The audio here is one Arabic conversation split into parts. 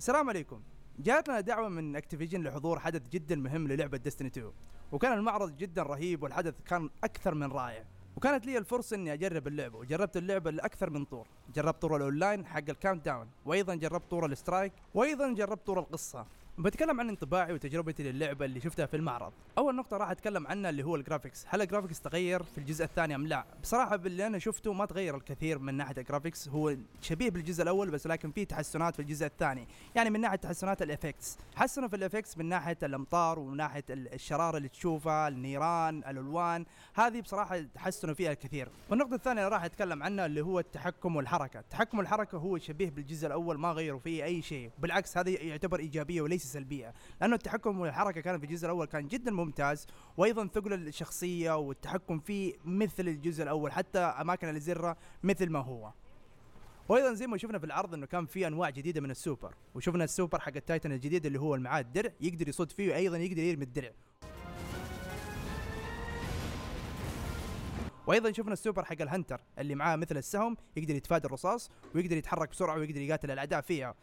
السلام عليكم جاتنا دعوة من اكتيفيجن لحضور حدث جدا مهم للعبة ديستني 2 وكان المعرض جدا رهيب والحدث كان أكثر من رائع وكانت لي الفرصة اني اجرب اللعبة وجربت اللعبة لأكثر من طور، جربت طور الاونلاين حق الكاونت داون، وايضا جربت طور الاسترايك، وايضا جربت طور القصة، بتكلم عن انطباعي وتجربتي للعبه اللي شفتها في المعرض اول نقطه راح اتكلم عنها اللي هو الجرافيكس هل الجرافيكس تغير في الجزء الثاني ام لا بصراحه باللي انا شفته ما تغير الكثير من ناحيه الجرافيكس هو شبيه بالجزء الاول بس لكن في تحسنات في الجزء الثاني يعني من ناحيه تحسنات الافكتس حسنوا في الافكتس من ناحيه الامطار ومن ناحيه الشراره اللي تشوفها النيران الالوان هذه بصراحه تحسنوا فيها الكثير والنقطه الثانيه اللي راح اتكلم عنها اللي هو التحكم والحركه تحكم الحركه هو شبيه بالجزء الاول ما غيروا فيه اي شيء بالعكس هذا يعتبر ايجابيه وليس سلبيه لانه التحكم والحركه كان في الجزء الاول كان جدا ممتاز وايضا ثقل الشخصيه والتحكم فيه مثل الجزء الاول حتى اماكن الزره مثل ما هو وايضا زي ما شفنا في العرض انه كان في انواع جديده من السوبر وشفنا السوبر حق التايتن الجديد اللي هو معاه الدرع يقدر يصد فيه وايضا يقدر يرمي الدرع وايضا شفنا السوبر حق الهنتر اللي معاه مثل السهم يقدر يتفادى الرصاص ويقدر يتحرك بسرعه ويقدر يقاتل الاعداء فيها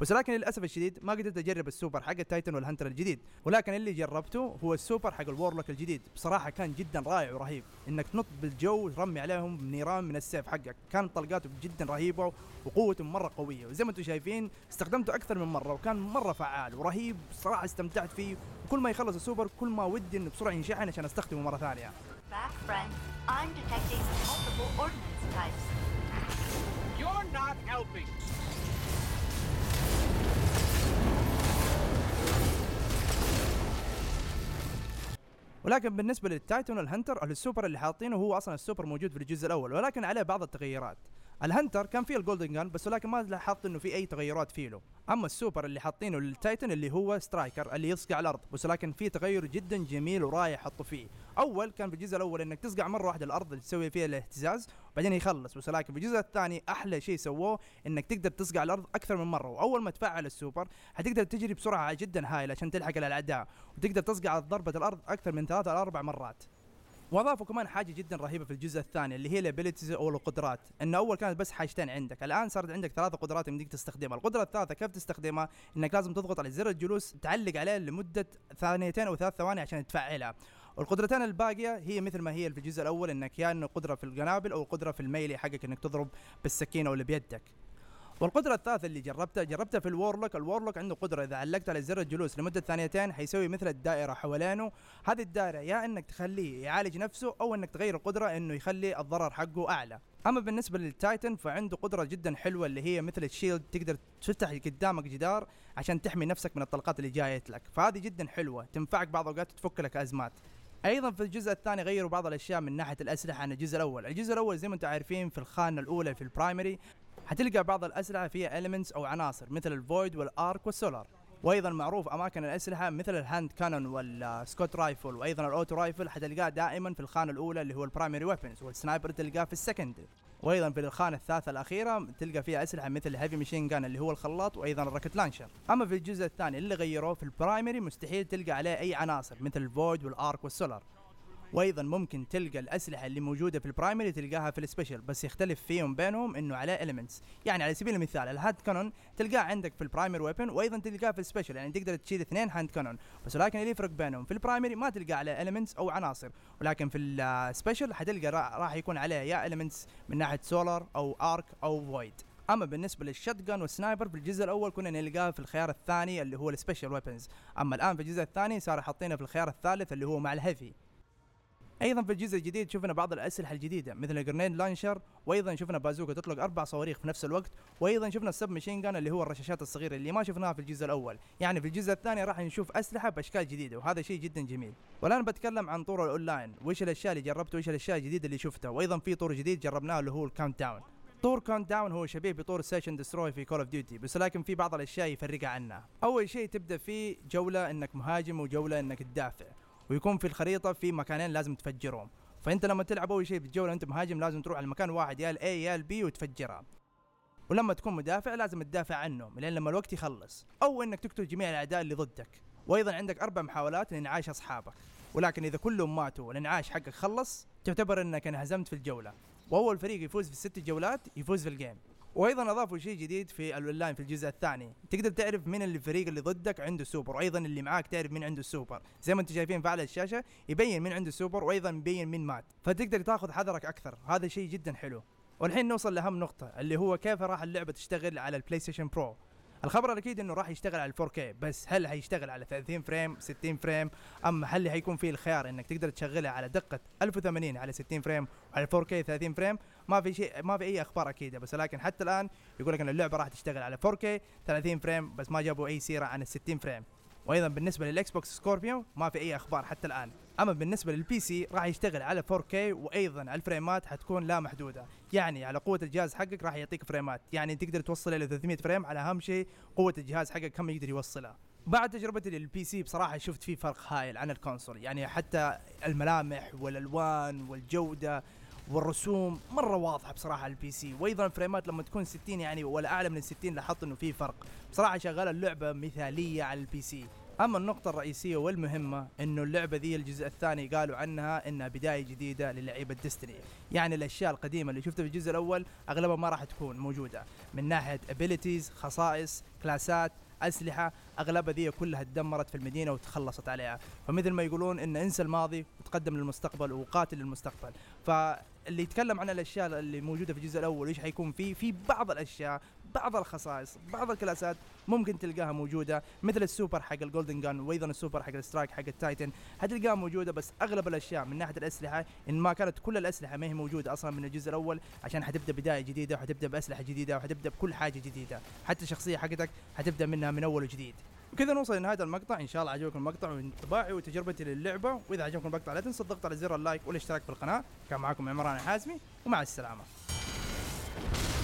بس لكن للاسف الشديد ما قدرت اجرب السوبر حق التايتن والهنتر الجديد ولكن اللي جربته هو السوبر حق الورلوك الجديد بصراحه كان جدا رائع ورهيب انك تنط بالجو وترمي عليهم نيران من السيف حقك كانت طلقاته جدا رهيبه وقوته مره قويه وزي ما انتم شايفين استخدمته اكثر من مره وكان مره فعال ورهيب بصراحه استمتعت فيه وكل ما يخلص السوبر كل ما ودي انه بسرعه ينشحن عشان استخدمه مره ثانيه Back You're not helping. ولكن بالنسبه للتايتن الهنتر السوبر اللي حاطينه هو اصلا السوبر موجود في الجزء الاول ولكن عليه بعض التغيرات الهنتر كان فيه الجولدن جان بس ولكن ما لاحظت انه في اي تغيرات فيه له اما السوبر اللي حاطينه للتايتن اللي هو سترايكر اللي يصقع الارض بس ولكن في تغير جدا جميل ورايح حطوا فيه اول كان في الجزء الاول انك تصقع مره واحده الارض اللي تسوي فيها الاهتزاز وبعدين يخلص بس ولكن في الجزء الثاني احلى شيء سووه انك تقدر تصقع الارض اكثر من مره واول ما تفعل السوبر حتقدر تجري بسرعه جدا هائله عشان تلحق الاعداء وتقدر تصقع ضربه الارض اكثر من ثلاثة الى اربع مرات واضافوا كمان حاجه جدا رهيبه في الجزء الثاني اللي هي الابيلتيز او القدرات انه اول كانت بس حاجتين عندك الان صارت عندك ثلاثه قدرات يمديك تستخدمها القدره الثالثه كيف تستخدمها انك لازم تضغط على زر الجلوس تعلق عليه لمده ثانيتين او ثلاث ثواني عشان تفعلها والقدرتين الباقيه هي مثل ما هي في الجزء الاول انك يا يعني انه قدره في القنابل او قدره في الميلي حقك انك تضرب بالسكينه او بيدك والقدره الثالثه اللي جربتها جربتها في الورلوك الورلوك عنده قدره اذا علقت على زر الجلوس لمده ثانيتين حيسوي مثل الدائره حوالينه هذه الدائره يا انك تخليه يعالج نفسه او انك تغير القدره انه يخلي الضرر حقه اعلى اما بالنسبه للتايتن فعنده قدره جدا حلوه اللي هي مثل الشيلد تقدر تفتح قدامك جدار عشان تحمي نفسك من الطلقات اللي جايت لك فهذه جدا حلوه تنفعك بعض الاوقات تفك لك ازمات ايضا في الجزء الثاني غيروا بعض الاشياء من ناحيه الاسلحه عن الجزء الاول الجزء الاول زي ما انتم عارفين في الخانه الاولى في البرايمري حتلقى بعض الأسلحة فيها إليمنتس أو عناصر مثل الفويد والآرك والسولار وايضا معروف اماكن الاسلحه مثل الهاند كانون والسكوت رايفل وايضا الاوتو رايفل حتلقاه دائما في الخانه الاولى اللي هو البرايمري ويبنز والسنايبر تلقاه في السكندري وايضا في الخانه الثالثه الاخيره تلقى فيها اسلحه مثل الهيفي ماشين جان اللي هو الخلاط وايضا الركت لانشر اما في الجزء الثاني اللي غيروه في البرايمري مستحيل تلقى عليه اي عناصر مثل الفويد والارك والسولار وايضا ممكن تلقى الاسلحه اللي موجوده في البرايمري تلقاها في السبيشل بس يختلف فيهم بينهم انه عليه اليمنتس يعني على سبيل المثال الهاند كانون تلقاه عندك في البرايمري ويبن وايضا تلقاه في السبيشل يعني تقدر تشيل اثنين هاند كانون بس ولكن اللي يفرق بينهم في البرايمري ما تلقى عليه اليمنتس او عناصر ولكن في السبيشل آه، حتلقى راح يكون عليه يا اليمنتس من ناحيه سولار او ارك او فويد اما بالنسبه للشوت جان والسنايبر في الجزء الاول كنا نلقاه في الخيار الثاني اللي هو السبيشال ويبنز اما الان في الجزء الثاني صار حاطينه في الخيار الثالث اللي هو مع الهيفي ايضا في الجزء الجديد شفنا بعض الاسلحه الجديده مثل الجرنين لانشر وايضا شفنا بازوكا تطلق اربع صواريخ في نفس الوقت وايضا شفنا السب ماشين جان اللي هو الرشاشات الصغيره اللي ما شفناها في الجزء الاول يعني في الجزء الثاني راح نشوف اسلحه باشكال جديده وهذا شيء جدا جميل والان بتكلم عن طور الاونلاين وايش الاشياء اللي جربته وايش الاشياء الجديده اللي شفتها وايضا في طور جديد جربناه اللي هو الكاونت داون طور كاونت داون هو شبيه بطور سيشن دستروي في كول اوف ديوتي بس لكن في بعض الاشياء يفرقها عنها اول شيء تبدا فيه جوله انك مهاجم وجوله انك تدافع ويكون في الخريطه في مكانين لازم تفجرهم فانت لما تلعب اول شيء في الجوله انت مهاجم لازم تروح على مكان واحد يا الاي يا البي وتفجرها ولما تكون مدافع لازم تدافع عنهم لان لما الوقت يخلص او انك تقتل جميع الاعداء اللي ضدك وايضا عندك اربع محاولات لانعاش اصحابك ولكن اذا كلهم ماتوا والانعاش حقك خلص تعتبر انك انهزمت في الجوله واول فريق يفوز في الست جولات يفوز في الجيم وايضا اضافوا شيء جديد في الاونلاين في الجزء الثاني تقدر تعرف من الفريق اللي ضدك عنده سوبر وايضا اللي معاك تعرف من عنده سوبر زي ما انتم شايفين فعلى الشاشه يبين من عنده سوبر وايضا يبين من مات فتقدر تاخذ حذرك اكثر هذا شيء جدا حلو والحين نوصل لاهم نقطه اللي هو كيف راح اللعبه تشتغل على البلاي ستيشن برو الخبر الاكيد انه راح يشتغل على 4K بس هل هيشتغل على 30 فريم 60 فريم ام هل حيكون في الخيار انك تقدر تشغلها على دقه 1080 على 60 فريم وعلى 4K 30 فريم ما في شيء ما في اي اخبار اكيده بس لكن حتى الان يقول لك ان اللعبه راح تشتغل على 4K 30 فريم بس ما جابوا اي سيره عن ال 60 فريم وايضا بالنسبه للاكس بوكس سكوربيو ما في اي اخبار حتى الان اما بالنسبه للبي سي راح يشتغل على 4K وايضا الفريمات حتكون لا محدوده يعني على قوه الجهاز حقك راح يعطيك فريمات يعني تقدر توصل الى 300 فريم على اهم شيء قوه الجهاز حقك كم يقدر يوصلها بعد تجربتي للبي سي بصراحه شفت فيه فرق هائل عن الكونسول يعني حتى الملامح والالوان والجوده والرسوم مره واضحه بصراحه على البي سي وايضا فريمات لما تكون 60 يعني ولا اعلى من 60 لاحظت انه في فرق بصراحه شغاله اللعبه مثاليه على البي سي اما النقطة الرئيسية والمهمة انه اللعبة ذي الجزء الثاني قالوا عنها انها بداية جديدة للعيبة ديستني، يعني الاشياء القديمة اللي شفتها في الجزء الاول اغلبها ما راح تكون موجودة، من ناحية ابيلتيز، خصائص، كلاسات، اسلحه اغلبها ذي كلها تدمرت في المدينه وتخلصت عليها فمثل ما يقولون ان انسى الماضي وتقدم للمستقبل وقاتل للمستقبل ف اللي يتكلم عن الاشياء اللي موجوده في الجزء الاول ايش حيكون فيه في بعض الاشياء بعض الخصائص بعض الكلاسات ممكن تلقاها موجوده مثل السوبر حق الجولدن جان وايضا السوبر حق السترايك حق التايتن حتلقاها موجوده بس اغلب الاشياء من ناحيه الاسلحه ان ما كانت كل الاسلحه ما هي موجوده اصلا من الجزء الاول عشان حتبدا بدايه جديده وحتبدا باسلحه جديده وحتبدا بكل حاجه جديده حتى الشخصيه حقتك حتبدا منها من اول وجديد وكذا نوصل لنهايه المقطع ان شاء الله عجبكم المقطع وانطباعي وتجربتي للعبه واذا عجبكم المقطع لا تنسوا الضغط على زر اللايك والاشتراك في القناه كان معكم عمران الحازمي ومع السلامه